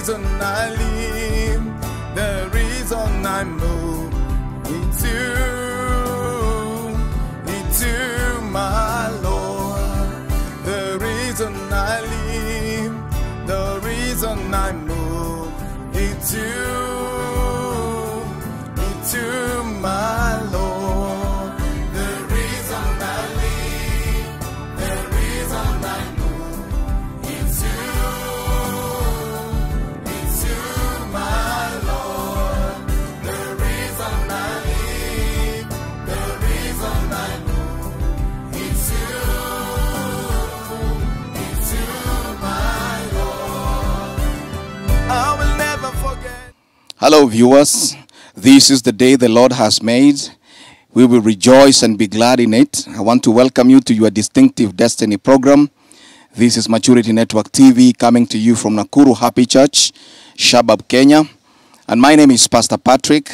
reason I live, the reason I move is you. Hello, viewers. This is the day the Lord has made. We will rejoice and be glad in it. I want to welcome you to your distinctive destiny program. This is Maturity Network TV coming to you from Nakuru Happy Church, Shabab, Kenya. And my name is Pastor Patrick.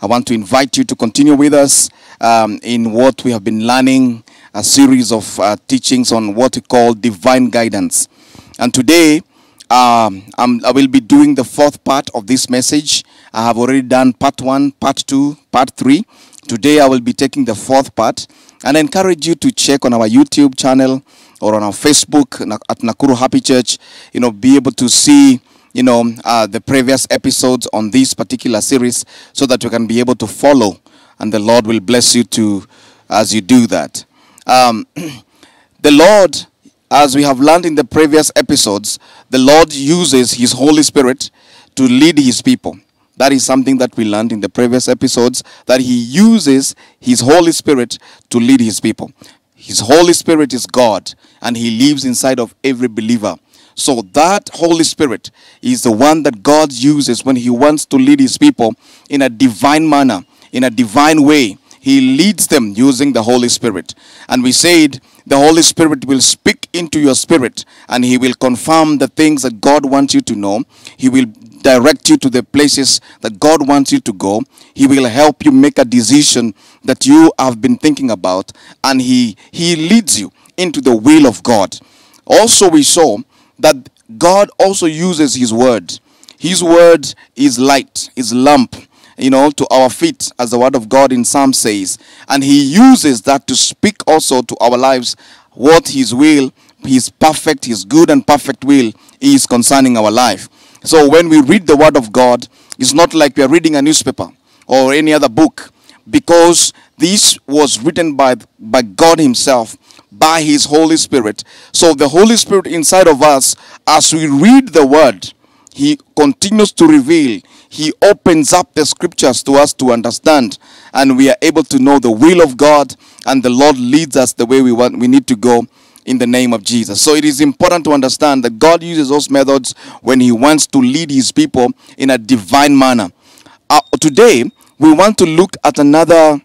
I want to invite you to continue with us um, in what we have been learning a series of uh, teachings on what we call divine guidance. And today, um, i will be doing the fourth part of this message I have already done part one, part two, part three. Today I will be taking the fourth part and I encourage you to check on our YouTube channel or on our Facebook at Nakuru Happy Church. You know, be able to see you know uh, the previous episodes on this particular series so that you can be able to follow and the Lord will bless you to as you do that. Um, the Lord, as we have learned in the previous episodes, the Lord uses His Holy Spirit to lead His people. That is something that we learned in the previous episodes that he uses his Holy Spirit to lead his people. His Holy Spirit is God and he lives inside of every believer. So that Holy Spirit is the one that God uses when he wants to lead his people in a divine manner, in a divine way. He leads them using the Holy Spirit. And we said the Holy Spirit will speak into your spirit and He will confirm the things that God wants you to know. He will direct you to the places that God wants you to go. He will help you make a decision that you have been thinking about, and He, he leads you into the will of God. Also, we saw that God also uses His word. His word is light, is lamp, you know, to our feet, as the word of God in Psalm says. And He uses that to speak also to our lives what His will, His perfect, His good and perfect will is concerning our life. So when we read the Word of God, it's not like we are reading a newspaper or any other book because this was written by, by God Himself, by His Holy Spirit. So the Holy Spirit inside of us, as we read the Word, He continues to reveal. He opens up the scriptures to us to understand, and we are able to know the will of God, and the Lord leads us the way we want we need to go in the name of Jesus. So it is important to understand that God uses those methods when He wants to lead His people in a divine manner. Uh, today, we want to look at another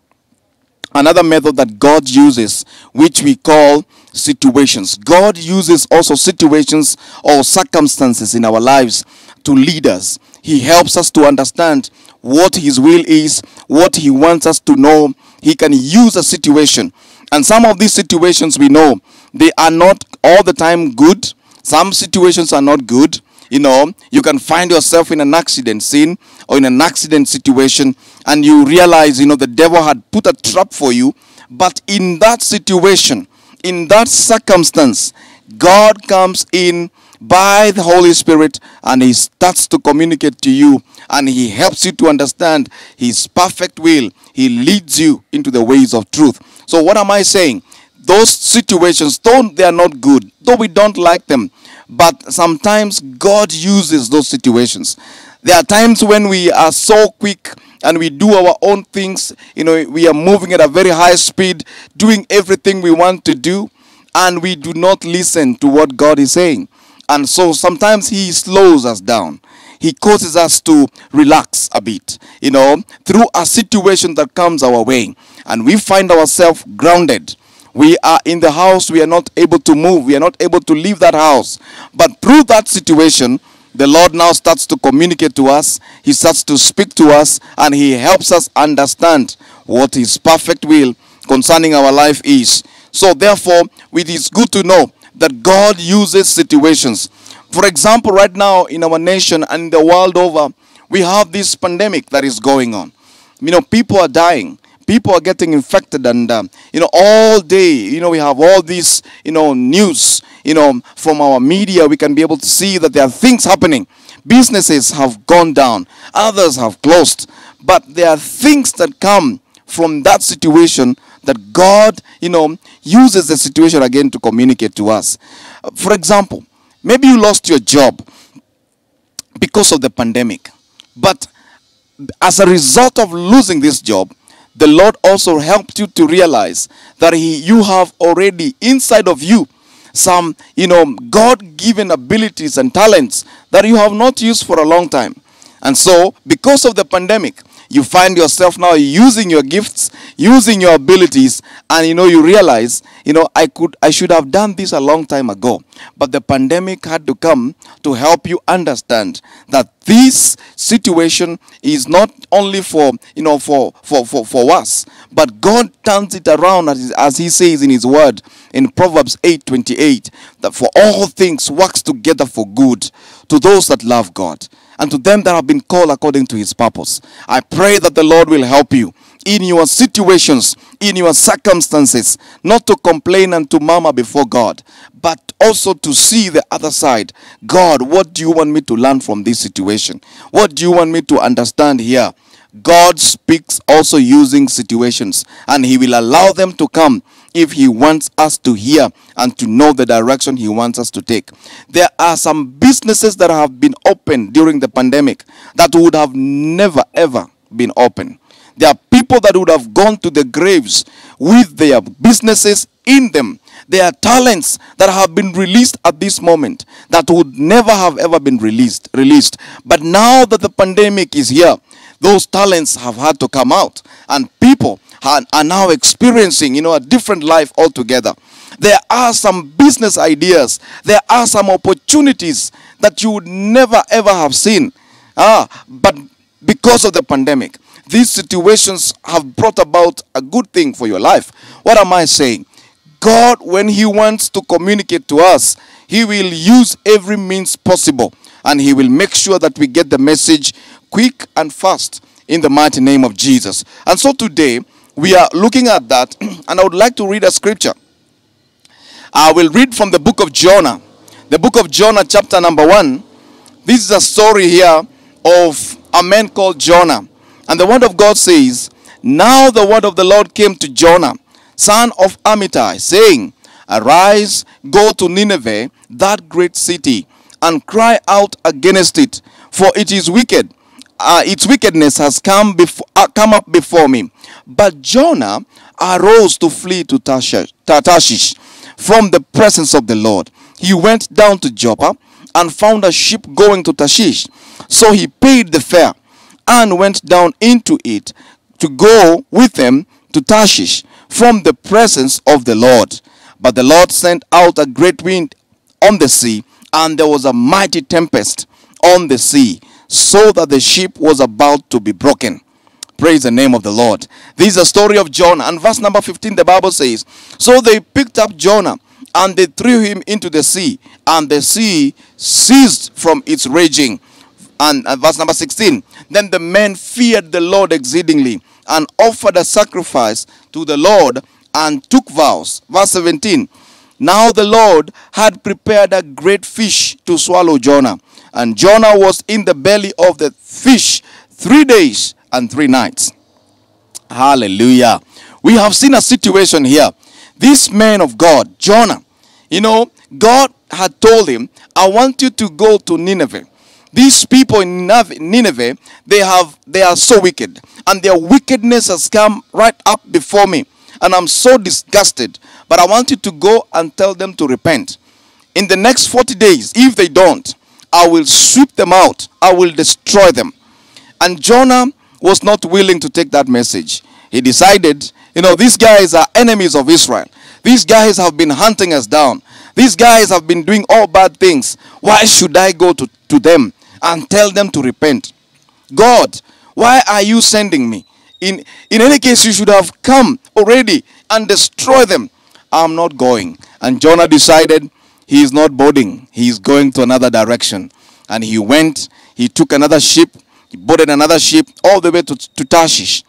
another method that God uses, which we call situations. God uses also situations or circumstances in our lives to lead us. He helps us to understand what His will is, what He wants us to know. He can use a situation. And some of these situations we know they are not all the time good. Some situations are not good. You know, you can find yourself in an accident scene or in an accident situation and you realize, you know, the devil had put a trap for you. But in that situation, in that circumstance, God comes in by the Holy Spirit and He starts to communicate to you and He helps you to understand His perfect will. He leads you into the ways of truth. So, what am I saying? those situations, though they are not good, though we don't like them, but sometimes God uses those situations. There are times when we are so quick and we do our own things. You know, we are moving at a very high speed, doing everything we want to do, and we do not listen to what God is saying. And so sometimes He slows us down. He causes us to relax a bit, you know, through a situation that comes our way. And we find ourselves grounded we are in the house, we are not able to move, we are not able to leave that house. But through that situation, the Lord now starts to communicate to us, He starts to speak to us, and He helps us understand what His perfect will concerning our life is. So, therefore, it is good to know that God uses situations. For example, right now in our nation and the world over, we have this pandemic that is going on. You know, people are dying people are getting infected and uh, you know all day you know we have all these you know news you know from our media we can be able to see that there are things happening businesses have gone down others have closed but there are things that come from that situation that god you know uses the situation again to communicate to us for example maybe you lost your job because of the pandemic but as a result of losing this job the Lord also helped you to realize that he, you have already inside of you some, you know, God given abilities and talents that you have not used for a long time. And so, because of the pandemic, you find yourself now using your gifts, using your abilities, and you know you realize, you know, I could I should have done this a long time ago. But the pandemic had to come to help you understand that this situation is not only for you know for for for, for us, but God turns it around as, as he says in his word in Proverbs 8:28 that for all things works together for good to those that love God and to them that have been called according to his purpose. I pray that the Lord will help you in your situations, in your circumstances, not to complain and to murmur before God, but also to see the other side. God, what do you want me to learn from this situation? What do you want me to understand here? God speaks also using situations, and He will allow them to come if he wants us to hear and to know the direction he wants us to take. There are some businesses that have been open during the pandemic that would have never, ever been open. There are people that would have gone to the graves with their businesses in them. There are talents that have been released at this moment that would never have ever been released, released. But now that the pandemic is here, those talents have had to come out. And people are now experiencing, you know, a different life altogether. There are some business ideas. There are some opportunities that you would never ever have seen. Ah, but because of the pandemic, these situations have brought about a good thing for your life. What am I saying? God, when He wants to communicate to us, He will use every means possible and He will make sure that we get the message quick and fast in the mighty name of Jesus. And so today, we are looking at that, and I would like to read a scripture. I will read from the book of Jonah. The book of Jonah, chapter number one. This is a story here of a man called Jonah. And the word of God says, Now the word of the Lord came to Jonah, son of Amittai, saying, Arise, go to Nineveh, that great city, and cry out against it, for it is wicked uh, its wickedness has come, uh, come up before me. But Jonah arose to flee to Tarshish from the presence of the Lord. He went down to Joppa and found a ship going to Tarshish. So he paid the fare and went down into it to go with them to Tarshish from the presence of the Lord. But the Lord sent out a great wind on the sea, and there was a mighty tempest on the sea, so that the ship was about to be broken. Praise the name of the Lord. This is a story of Jonah. And verse number 15, the Bible says, So they picked up Jonah and they threw him into the sea, and the sea ceased from its raging. and uh, verse number 16, Then the men feared the Lord exceedingly and offered a sacrifice to the Lord and took vows. Verse 17, Now the Lord had prepared a great fish to swallow Jonah. And Jonah was in the belly of the fish three days and three nights. Hallelujah. We have seen a situation here. This man of God, Jonah, you know, God had told him, I want you to go to Nineveh. These people in Nineveh, they have they are so wicked, and their wickedness has come right up before me, and I'm so disgusted. But I want you to go and tell them to repent. In the next 40 days, if they don't, I will sweep them out, I will destroy them. And Jonah was not willing to take that message. He decided, you know, these guys are enemies of Israel. These guys have been hunting us down. These guys have been doing all bad things. Why should I go to, to them and tell them to repent? God, why are you sending me? In, in any case, you should have come already and destroy them. I'm not going. And Jonah decided he is not boarding. He is going to another direction. And he went, he took another ship, he boarded another ship all the way to, to Tarshish.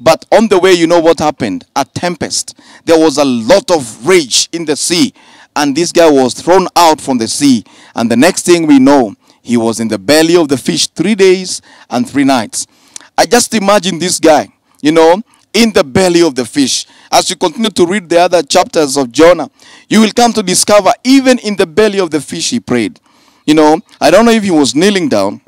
But on the way, you know what happened? A tempest. There was a lot of rage in the sea. And this guy was thrown out from the sea. And the next thing we know, he was in the belly of the fish three days and three nights. I just imagine this guy, you know, in the belly of the fish as you continue to read the other chapters of Jonah, you will come to discover even in the belly of the fish he prayed. You know, I don't know if he was kneeling down,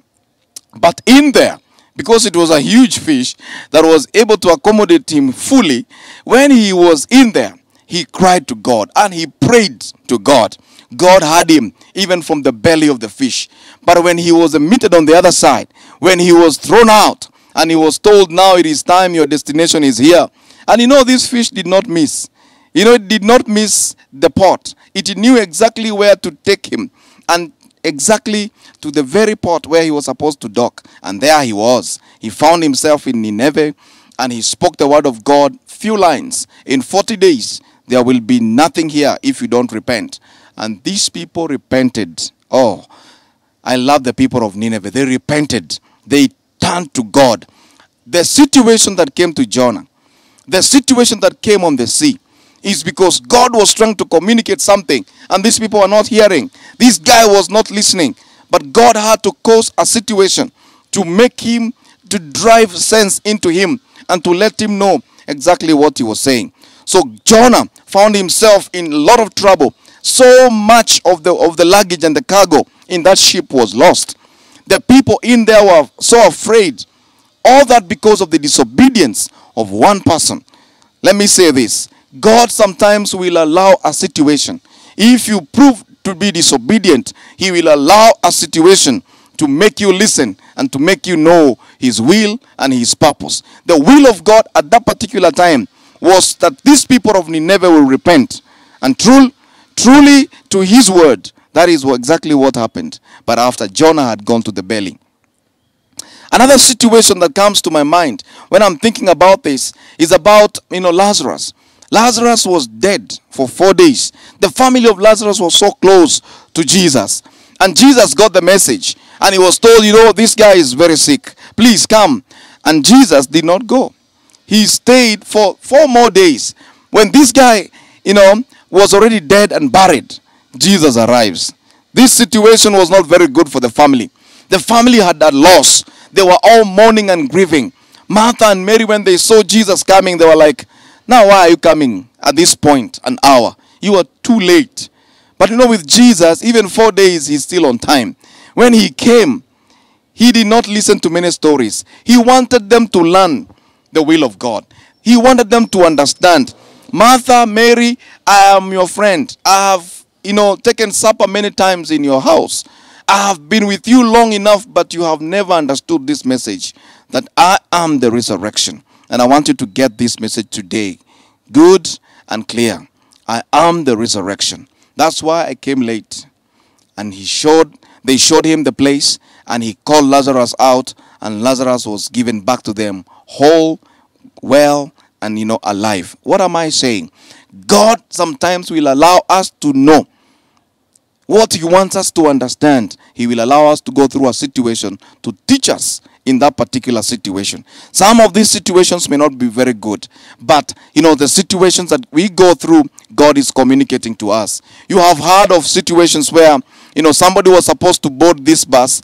but in there, because it was a huge fish that was able to accommodate him fully, when he was in there, he cried to God and he prayed to God. God had him even from the belly of the fish. But when he was admitted on the other side, when he was thrown out, and he was told, Now it is time, your destination is here. And you know, this fish did not miss. You know, it did not miss the pot. It knew exactly where to take him and exactly to the very pot where he was supposed to dock. And there he was. He found himself in Nineveh and he spoke the word of God, few lines. In 40 days, there will be nothing here if you don't repent. And these people repented. Oh, I love the people of Nineveh. They repented, they turned to God. The situation that came to Jonah the situation that came on the sea is because God was trying to communicate something and these people are not hearing. This guy was not listening. But God had to cause a situation to make him, to drive sense into him and to let him know exactly what he was saying. So Jonah found himself in a lot of trouble. So much of the, of the luggage and the cargo in that ship was lost. The people in there were so afraid all that because of the disobedience of one person. Let me say this God sometimes will allow a situation. If you prove to be disobedient, He will allow a situation to make you listen and to make you know His will and His purpose. The will of God at that particular time was that these people of Nineveh will repent and truly, truly to His word. That is exactly what happened. But after Jonah had gone to the belly, Another situation that comes to my mind when I'm thinking about this is about, you know, Lazarus. Lazarus was dead for four days. The family of Lazarus was so close to Jesus. And Jesus got the message. And he was told, you know, this guy is very sick. Please come. And Jesus did not go. He stayed for four more days. When this guy, you know, was already dead and buried, Jesus arrives. This situation was not very good for the family. The family had that loss. They were all mourning and grieving. Martha and Mary, when they saw Jesus coming, they were like, Now, why are you coming at this point, an hour? You are too late. But you know, with Jesus, even four days, he's still on time. When he came, he did not listen to many stories. He wanted them to learn the will of God, he wanted them to understand. Martha, Mary, I am your friend. I have, you know, taken supper many times in your house. I have been with you long enough, but you have never understood this message that I am the resurrection. And I want you to get this message today, good and clear. I am the resurrection. That's why I came late. And he showed, they showed him the place, and he called Lazarus out, and Lazarus was given back to them whole, well, and you know, alive. What am I saying? God sometimes will allow us to know what He wants us to understand, He will allow us to go through a situation to teach us in that particular situation. Some of these situations may not be very good, but you know, the situations that we go through, God is communicating to us. You have heard of situations where, you know, somebody was supposed to board this bus,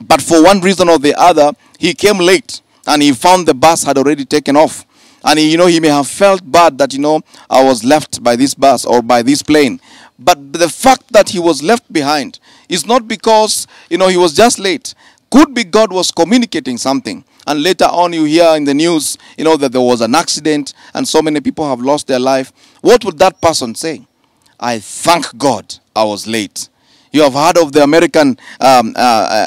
but for one reason or the other, he came late and he found the bus had already taken off. And he, you know, he may have felt bad that, you know, I was left by this bus or by this plane. But the fact that he was left behind is not because, you know, he was just late. Could be God was communicating something. And later on, you hear in the news, you know, that there was an accident and so many people have lost their life. What would that person say? I thank God I was late. You have heard of the American um, uh,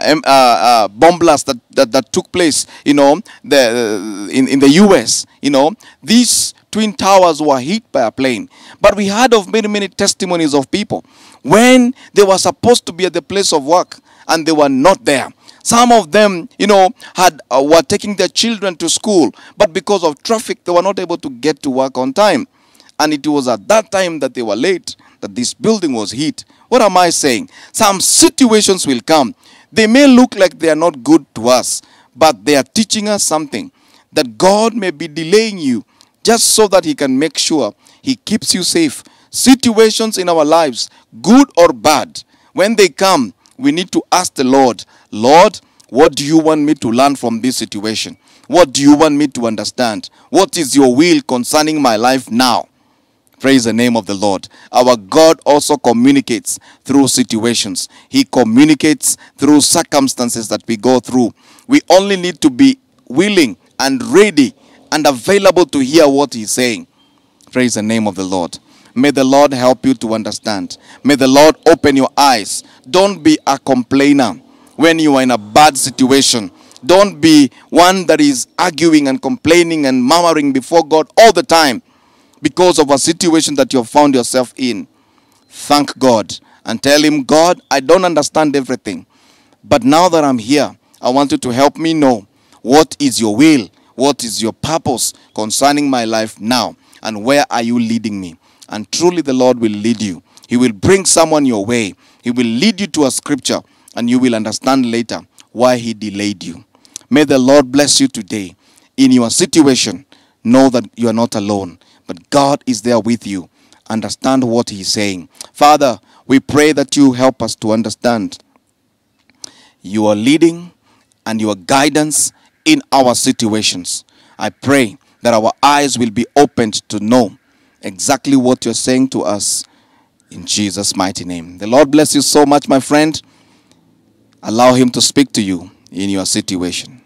uh, uh, uh, bomb blast that, that, that, took place, you know, the, uh, in, in the U.S. You know, these twin towers were hit by a plane. But we heard of many, many testimonies of people when they were supposed to be at the place of work and they were not there. Some of them, you know, had uh, were taking their children to school, but because of traffic, they were not able to get to work on time. And it was at that time that they were late that this building was hit. What am I saying? Some situations will come. They may look like they are not good to us, but they are teaching us something that God may be delaying you just so that He can make sure he keeps you safe. Situations in our lives, good or bad, when they come, we need to ask the Lord, Lord, what do you want me to learn from this situation? What do you want me to understand? What is your will concerning my life now? Praise the name of the Lord. Our God also communicates through situations. He communicates through circumstances that we go through. We only need to be willing and ready and available to hear what He's saying. Praise the name of the Lord. May the Lord help you to understand. May the Lord open your eyes. Don't be a complainer when you are in a bad situation. Don't be one that is arguing and complaining and murmuring before God all the time because of a situation that you have found yourself in. Thank God and tell Him, God, I don't understand everything. But now that I'm here, I want you to help me know what is your will, what is your purpose concerning my life now and where are you leading me? And truly the Lord will lead you. He will bring someone your way. He will lead you to a scripture and you will understand later why he delayed you. May the Lord bless you today. In your situation, know that you are not alone, but God is there with you. Understand what he's saying. Father, we pray that you help us to understand your leading and your guidance in our situations. I pray that our eyes will be opened to know exactly what you're saying to us in Jesus' mighty name. The Lord bless you so much, my friend. Allow Him to speak to you in your situation.